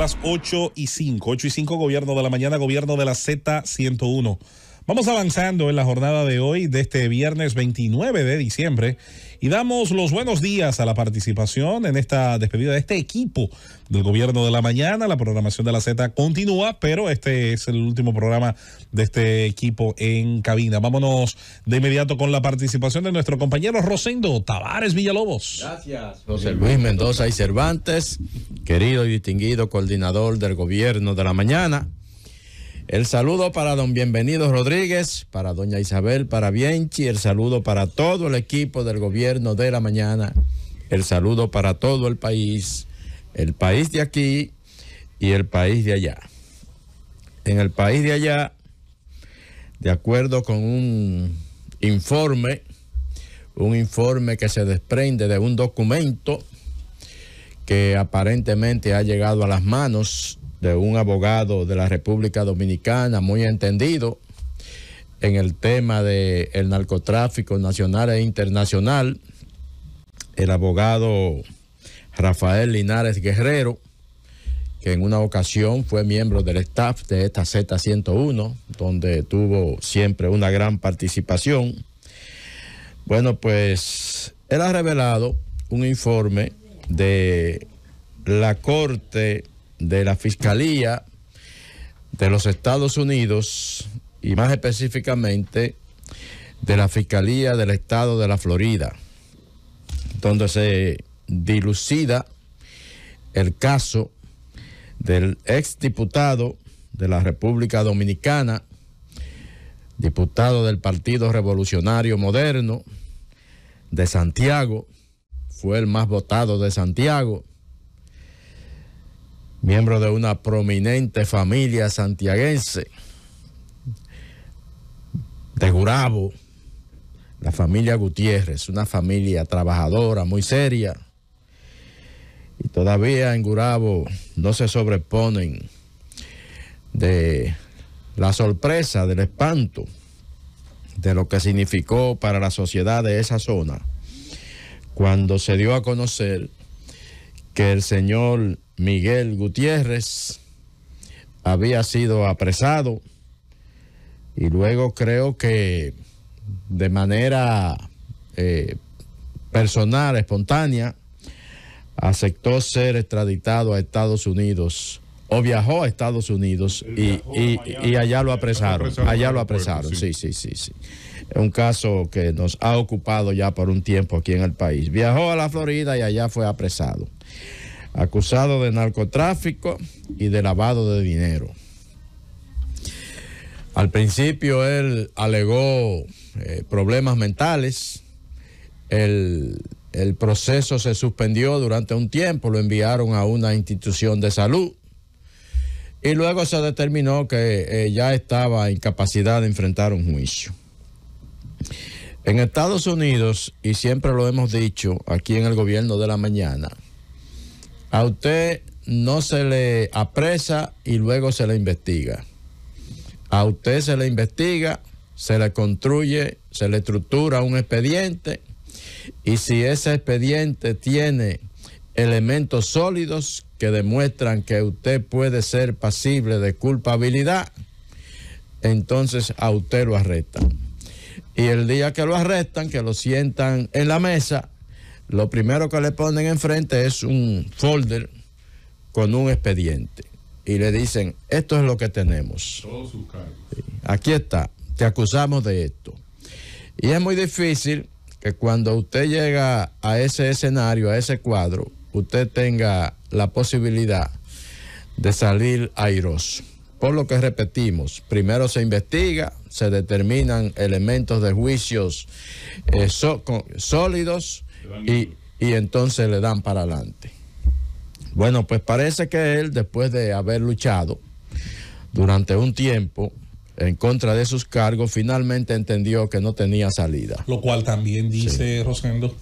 las 8 y 5. 8 y 5, gobierno de la mañana, gobierno de la Z101. Vamos avanzando en la jornada de hoy, de este viernes 29 de diciembre, y damos los buenos días a la participación en esta despedida de este equipo del gobierno de la mañana. La programación de la Z continúa, pero este es el último programa de este equipo en cabina. Vámonos de inmediato con la participación de nuestro compañero Rosendo Tavares Villalobos. Gracias, José Luis Mendoza y Cervantes, querido y distinguido coordinador del gobierno de la mañana el saludo para don Bienvenido Rodríguez, para doña Isabel, para Bienchi, el saludo para todo el equipo del gobierno de la mañana, el saludo para todo el país, el país de aquí y el país de allá. En el país de allá, de acuerdo con un informe, un informe que se desprende de un documento que aparentemente ha llegado a las manos de un abogado de la República Dominicana muy entendido en el tema del narcotráfico nacional e internacional, el abogado Rafael Linares Guerrero, que en una ocasión fue miembro del staff de esta Z101, donde tuvo siempre una gran participación. Bueno, pues él ha revelado un informe de la Corte de la Fiscalía de los Estados Unidos y más específicamente de la Fiscalía del Estado de la Florida, donde se dilucida el caso del exdiputado de la República Dominicana, diputado del Partido Revolucionario Moderno de Santiago, fue el más votado de Santiago, miembro de una prominente familia santiaguense de Gurabo, la familia Gutiérrez, una familia trabajadora muy seria. Y todavía en Gurabo no se sobreponen de la sorpresa, del espanto, de lo que significó para la sociedad de esa zona, cuando se dio a conocer que el señor Miguel Gutiérrez había sido apresado y luego creo que de manera eh, personal, espontánea, aceptó ser extraditado a Estados Unidos o viajó a Estados Unidos y, allá lo apresaron, allá lo apresaron, sí, sí, sí, sí. Un caso que nos ha ocupado ya por un tiempo aquí en el país. Viajó a la Florida y allá fue apresado acusado de narcotráfico y de lavado de dinero. Al principio él alegó eh, problemas mentales, el, proceso se suspendió durante un tiempo, lo enviaron a una institución de salud y luego se determinó que eh, ya estaba en capacidad de enfrentar un juicio. En Estados Unidos, y siempre lo hemos dicho aquí en el gobierno de la mañana, a usted no se le apresa y luego se le investiga. A usted se le investiga, se le construye, se le estructura un expediente y si ese expediente tiene elementos sólidos que demuestran que usted puede ser pasible de culpabilidad, entonces a usted lo arrestan. Y el día que lo arrestan, que lo sientan en la mesa, lo primero que le ponen enfrente es un folder con un expediente y le dicen, esto es lo que tenemos. Aquí está, te acusamos de esto. Y es muy difícil que cuando usted llega a ese escenario, a ese cuadro, usted tenga la posibilidad de salir airoso. Por lo que repetimos, primero se investiga, se determinan elementos de juicios eh, sólidos, y, entonces le dan para adelante. Bueno, pues parece que él, después de haber luchado durante un tiempo, en contra de sus cargos, finalmente entendió que no tenía salida. Lo cual también dice Rosendo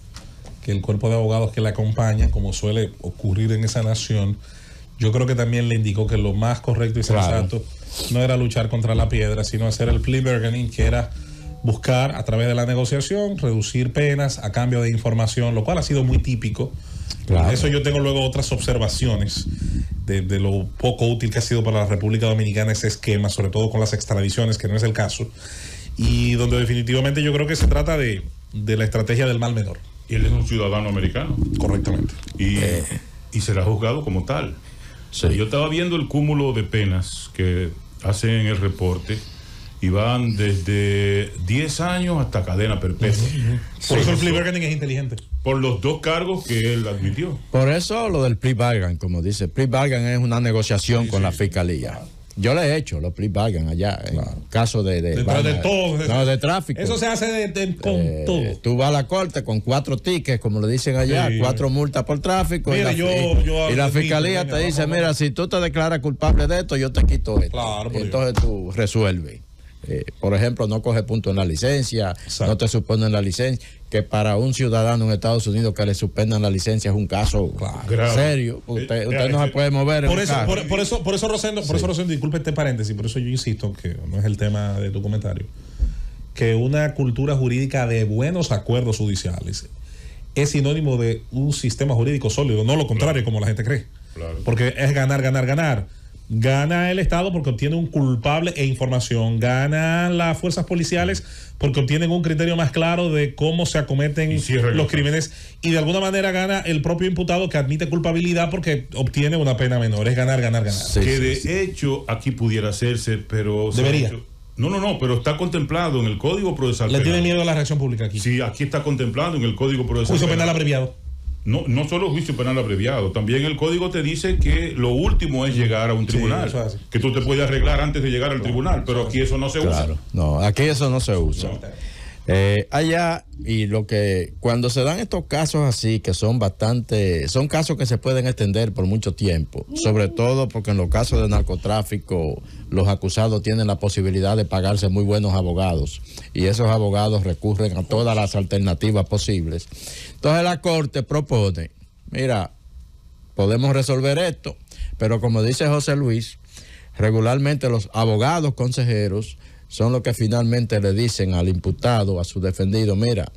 que el cuerpo de abogados que le acompaña, como suele ocurrir en esa nación, yo creo que también le indicó que lo más correcto y sensato no era luchar contra la piedra, sino hacer el plea que era buscar a través de la negociación reducir penas a cambio de información, lo cual ha sido muy típico. Eso yo tengo luego otras observaciones de, lo poco útil que ha sido para la República Dominicana ese esquema, sobre todo con las extradiciones, que no es el caso, y donde definitivamente yo creo que se trata de, la estrategia del mal menor. Y él es un ciudadano americano. Correctamente. Y, eh. será juzgado como tal. Yo estaba viendo el cúmulo de penas que hacen en el reporte y van desde 10 años hasta cadena perpetua. Por eso el plea bargaining es inteligente. Por los dos cargos que él admitió. Por eso lo del plea bargain, como dice. Plea bargain es una negociación con la fiscalía. Yo le he hecho los plea bargain allá, en caso de... de, todo. de tráfico. Eso se hace eh, con todo. Tú vas a la corte con cuatro tickets, como le dicen allá, cuatro multas por tráfico. y la, fiscalía te dice, mira, si tú te declaras culpable de esto, yo te quito esto. entonces tú resuelves. Eh, por ejemplo, no coge punto en la licencia, no te suspenden la licencia, que para un ciudadano en Estados Unidos que le suspendan la licencia es un caso serio. Eh, usted, eh, no se puede mover. Por eso, por, eso, por Rosendo, por eso disculpe este paréntesis, por eso yo insisto que no es el tema de tu comentario, que una cultura jurídica de buenos acuerdos judiciales es sinónimo de un sistema jurídico sólido, no lo contrario como la gente cree. Porque es ganar, ganar, ganar gana el Estado porque obtiene un culpable e información, ganan las fuerzas policiales porque obtienen un criterio más claro de cómo se acometen los crímenes y de alguna manera gana el propio imputado que admite culpabilidad porque obtiene una pena menor. Es ganar, ganar, ganar. que de hecho aquí pudiera hacerse, pero... Debería. No, no, no, pero está contemplado en el Código Procesal ¿Le tiene miedo a la reacción pública aquí? Sí, aquí está contemplado en el Código Procesal Juicio penal abreviado. No, no solo juicio penal abreviado, también el código te dice que lo último es llegar a un tribunal, que tú te puedes arreglar antes de llegar al tribunal, pero aquí eso no se usa. No, aquí eso no se usa. Eh, allá, y lo que cuando se dan estos casos así, que son bastante, son casos que se pueden extender por mucho tiempo, sobre todo porque en los casos de narcotráfico los acusados tienen la posibilidad de pagarse muy buenos abogados y esos abogados recurren a todas las alternativas posibles. Entonces la Corte propone, mira, podemos resolver esto, pero como dice José Luis, regularmente los abogados consejeros son lo que finalmente le dicen al imputado, a su defendido, mira,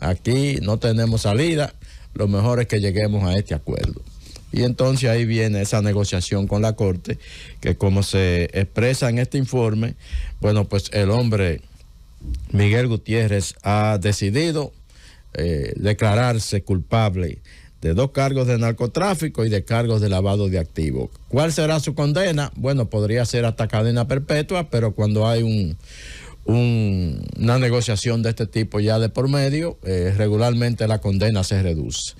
aquí no tenemos salida, lo mejor es que lleguemos a este acuerdo. Y entonces ahí viene esa negociación con la Corte, que como se expresa en este informe, bueno, pues el hombre Miguel Gutiérrez ha decidido eh, declararse culpable de dos cargos de narcotráfico y de cargos de lavado de activos. ¿Cuál será su condena? Bueno, podría ser hasta cadena perpetua, pero cuando hay un, una negociación de este tipo ya de por medio, eh, regularmente la condena se reduce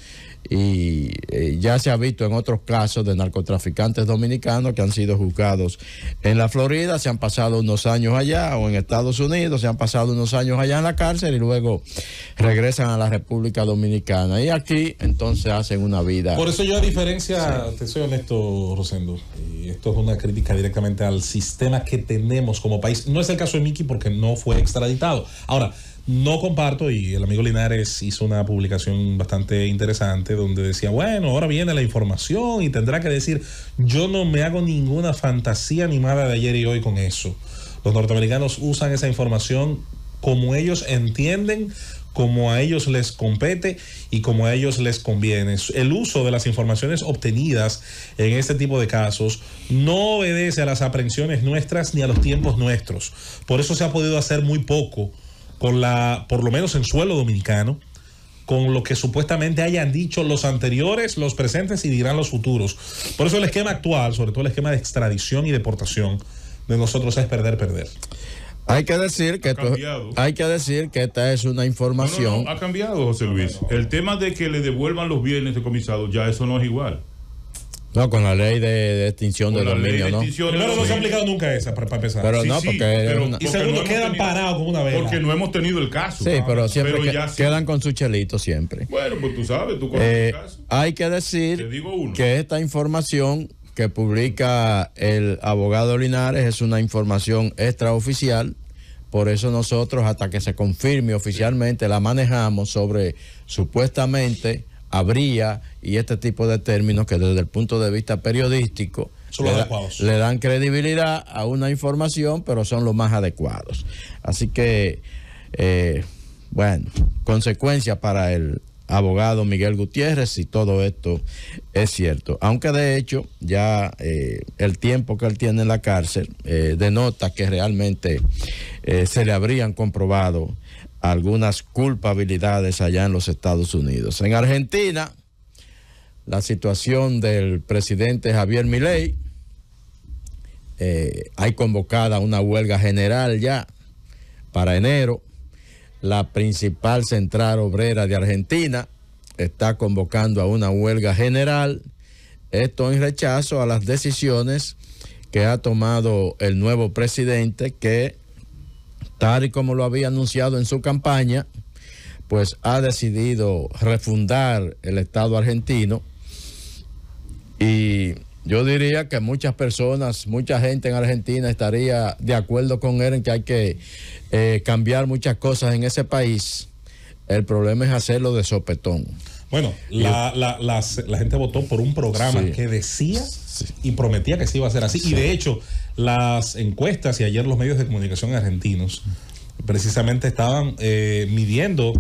y eh, ya se ha visto en otros casos de narcotraficantes dominicanos que han sido juzgados en la Florida, se han pasado unos años allá o en Estados Unidos, se han pasado unos años allá en la cárcel y luego regresan a la República Dominicana y aquí entonces hacen una vida. Por eso yo a diferencia, te soy honesto Rosendo, y esto es una crítica directamente al sistema que tenemos como país, no es el caso de Mickey porque no fue extraditado. Ahora, no comparto, y el amigo Linares hizo una publicación bastante interesante donde decía, bueno, ahora viene la información y tendrá que decir, yo no me hago ninguna fantasía animada de ayer y hoy con eso. Los norteamericanos usan esa información como ellos entienden, como a ellos les compete y como a ellos les conviene. El uso de las informaciones obtenidas en este tipo de casos no obedece a las aprehensiones nuestras ni a los tiempos nuestros. Por eso se ha podido hacer muy poco con la, por lo menos en suelo dominicano, con lo que supuestamente hayan dicho los anteriores, los presentes y dirán los futuros. Por eso el esquema actual, sobre todo el esquema de extradición y deportación de nosotros es perder, perder. Hay que decir que hay que decir que esta es una información. ha cambiado, José Luis. El tema de que le devuelvan los bienes decomisados, ya eso no es igual. No, con la ley de, extinción con dominio, ¿no? Primero no se ha aplicado nunca esa, para, empezar. Pero no, porque... Y no quedan parados una vez. Porque no hemos tenido el caso. Sí, pero siempre quedan con su chelito siempre. Bueno, pues tú sabes, tú conoces eh, el caso. Hay que decir que esta información que publica el abogado Linares es una información extraoficial. Por eso nosotros, hasta que se confirme oficialmente, la manejamos sobre supuestamente habría y este tipo de términos que desde el punto de vista periodístico le, dan credibilidad a una información, pero son los más adecuados. Así que, eh, bueno, consecuencia para el abogado Miguel Gutiérrez si todo esto es cierto. Aunque de hecho ya eh, el tiempo que él tiene en la cárcel eh, denota que realmente se le habrían comprobado algunas culpabilidades allá en los Estados Unidos. En Argentina, la situación del presidente Javier Milei, eh, hay convocada una huelga general ya para enero. La principal central obrera de Argentina está convocando a una huelga general. Esto en rechazo a las decisiones que ha tomado el nuevo presidente que tal y como lo había anunciado en su campaña, pues ha decidido refundar el Estado argentino y yo diría que muchas personas, mucha gente en Argentina estaría de acuerdo con él en que hay que eh, cambiar muchas cosas en ese país. El problema es hacerlo de sopetón. Bueno, la, gente votó por un programa que decía y prometía que se iba a hacer así. Y de hecho, las encuestas y ayer los medios de comunicación argentinos precisamente estaban eh, midiendo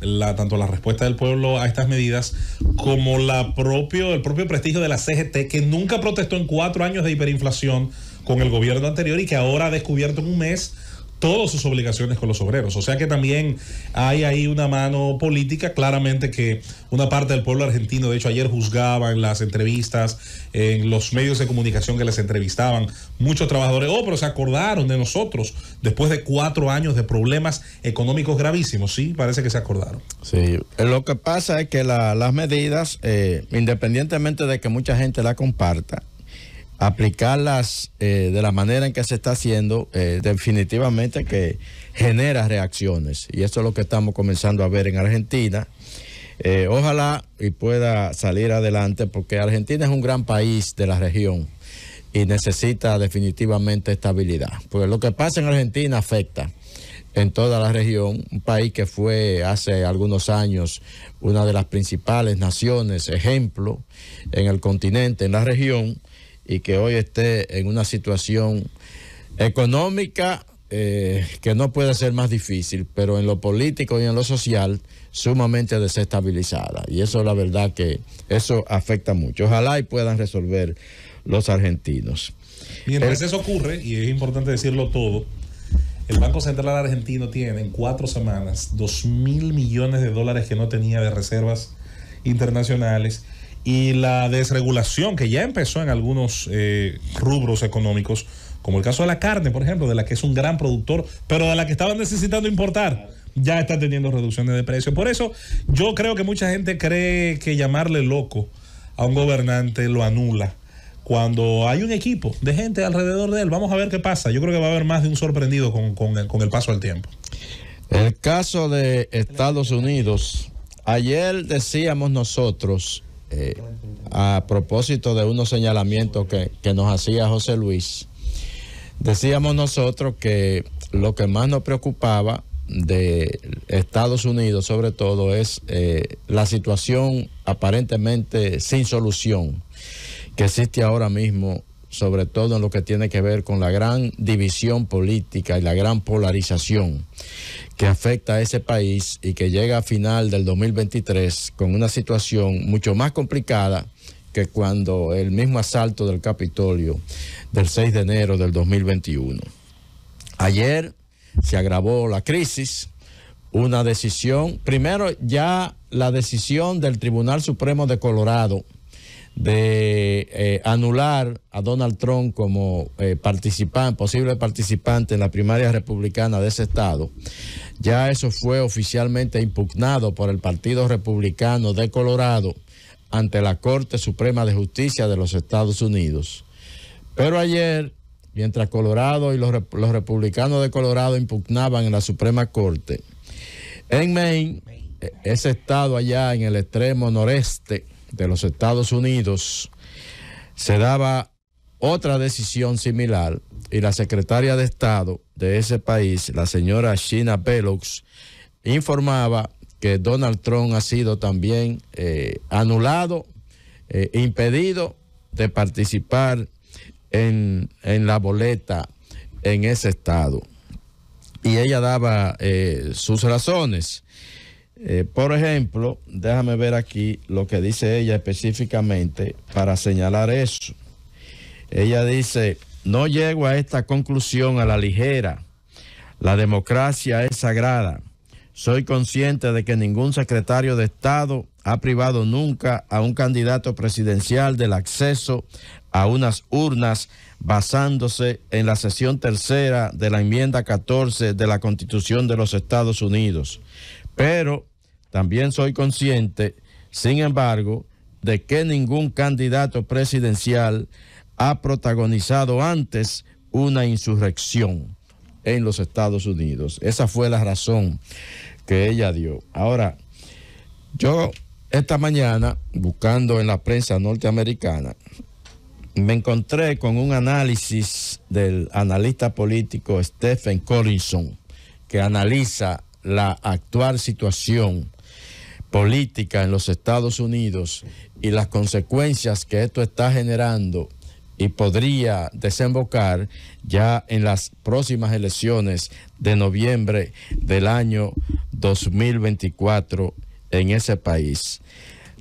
la, tanto la respuesta del pueblo a estas medidas como la el propio prestigio de la CGT, que nunca protestó en cuatro años de hiperinflación con el gobierno anterior y que ahora ha descubierto en un mes todas sus obligaciones con los obreros. O sea que también hay ahí una mano política, claramente que una parte del pueblo argentino, de hecho ayer juzgaba en las entrevistas, en los medios de comunicación que les entrevistaban, muchos trabajadores, oh, pero se acordaron de nosotros después de cuatro años de problemas económicos gravísimos, sí, parece que se acordaron. Sí, eh, lo que pasa es que las medidas, eh, independientemente de que mucha gente la comparta, aplicarlas eh, de la manera en que se está haciendo, eh, definitivamente que genera reacciones. Y eso es lo que estamos comenzando a ver en Argentina. Eh, ojalá y pueda salir adelante porque Argentina es un gran país de la región y necesita definitivamente estabilidad. Porque lo que pasa en Argentina afecta en toda la región, un país que fue hace algunos años una de las principales naciones, ejemplo, en el continente, en la región y que hoy esté en una situación económica eh, que no puede ser más difícil, pero en lo político y en lo social sumamente desestabilizada. Y eso la verdad que eso afecta mucho. Ojalá y puedan resolver los argentinos. Mientras eso ocurre, y es importante decirlo todo, el Banco Central Argentino tiene en cuatro semanas 2 mil millones de dólares que no tenía de reservas internacionales y la desregulación que ya empezó en algunos eh, rubros económicos, como el caso de la carne, por ejemplo, de la que es un gran productor, pero de la que estaban necesitando importar, ya está teniendo reducciones de precio. Por eso yo creo que mucha gente cree que llamarle loco a un gobernante lo anula. Cuando hay un equipo de gente alrededor de él, vamos a ver qué pasa. Yo creo que va a haber más de un sorprendido con, con el paso del tiempo. El caso de Estados Unidos, ayer decíamos nosotros eh, a propósito de unos señalamientos que, nos hacía José Luis, decíamos nosotros que lo que más nos preocupaba de Estados Unidos sobre todo es eh, la situación aparentemente sin solución que existe ahora mismo sobre todo en lo que tiene que ver con la gran división política y la gran polarización que afecta a ese país y que llega a final del 2023 con una situación mucho más complicada que cuando el mismo asalto del Capitolio del 6 de enero del 2021. Ayer se agravó la crisis, una decisión, primero ya la decisión del Tribunal Supremo de Colorado, de eh, anular a Donald Trump como eh, participante, posible participante en la primaria republicana de ese estado. Ya eso fue oficialmente impugnado por el Partido Republicano de Colorado ante la Corte Suprema de Justicia de los Estados Unidos. Pero ayer, mientras Colorado y los, los republicanos de Colorado impugnaban en la Suprema Corte, en Maine, e, ese estado allá en el extremo noreste, de los Estados Unidos se daba otra decisión similar y la secretaria de Estado de ese país, la señora Sheena Pelox, informaba que Donald Trump ha sido también eh, anulado, eh, impedido de participar en, la boleta en ese estado. Y ella daba eh, sus razones. Eh, por ejemplo, déjame ver aquí lo que dice ella específicamente para señalar eso. Ella dice, no llego a esta conclusión a la ligera. La democracia es sagrada. Soy consciente de que ningún secretario de Estado ha privado nunca a un candidato presidencial del acceso a unas urnas basándose en la sesión tercera de la enmienda 14 de la Constitución de los Estados Unidos. Pero también soy consciente, sin embargo, de que ningún candidato presidencial ha protagonizado antes una insurrección en los Estados Unidos. Esa fue la razón que ella dio. Ahora, yo esta mañana, buscando en la prensa norteamericana, me encontré con un análisis del analista político Stephen Collinson, que analiza la actual situación política en los Estados Unidos y las consecuencias que esto está generando y podría desembocar ya en las próximas elecciones de noviembre del año 2024 en ese país.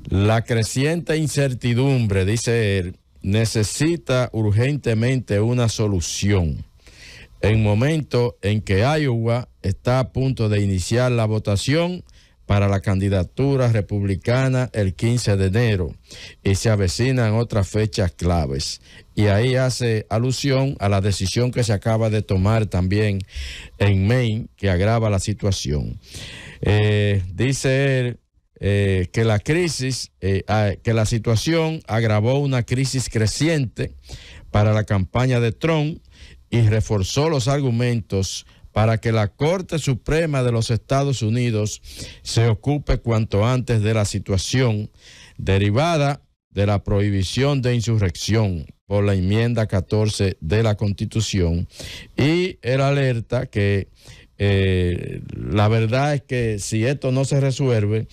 La creciente incertidumbre, dice él, necesita urgentemente una solución. En momento en que Iowa está a punto de iniciar la votación para la candidatura republicana el 15 de enero y se avecinan otras fechas claves. Y ahí hace alusión a la decisión que se acaba de tomar también en Maine, que agrava la situación. Eh, dice él eh, que la crisis, eh, que la situación agravó una crisis creciente para la campaña de Trump y reforzó los argumentos para que la Corte Suprema de los Estados Unidos se ocupe cuanto antes de la situación derivada de la prohibición de insurrección por la enmienda 14 de la Constitución y el alerta que eh, la verdad es que si esto no se resuelve,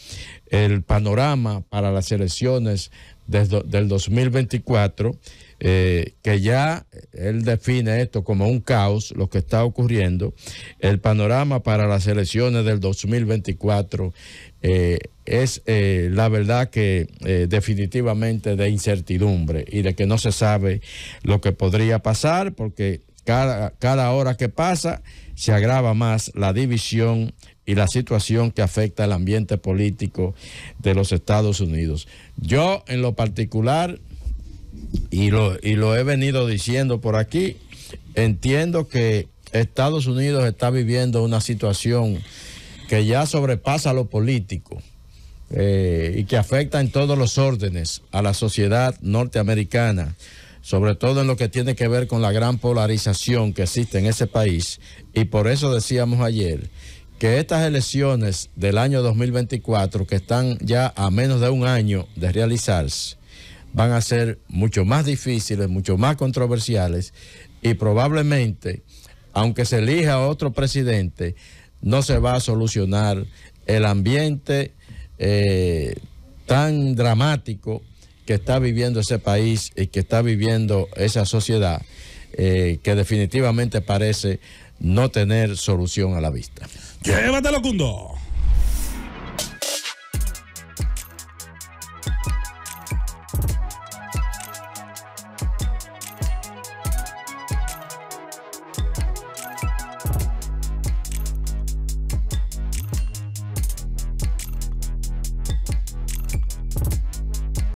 el panorama para las elecciones desde, del 2024, eh, que ya él define esto como un caos, lo que está ocurriendo, el panorama para las elecciones del 2024 eh, es eh, la verdad que definitivamente de incertidumbre y de que no se sabe lo que podría pasar porque cada, cada hora que pasa se agrava más la división y la situación que afecta al ambiente político de los Estados Unidos. Yo en lo particular, y lo, he venido diciendo por aquí, entiendo que Estados Unidos está viviendo una situación que ya sobrepasa lo político eh, y que afecta en todos los órdenes a la sociedad norteamericana, sobre todo en lo que tiene que ver con la gran polarización que existe en ese país. Y por eso decíamos ayer que estas elecciones del año 2024, que están ya a menos de un año de realizarse, van a ser mucho más difíciles, mucho más controversiales y probablemente, aunque se elija otro presidente, no se va a solucionar el ambiente eh, tan dramático que está viviendo ese país y que está viviendo esa sociedad eh, que definitivamente parece no tener solución a la vista. Llévatelo, Cundo.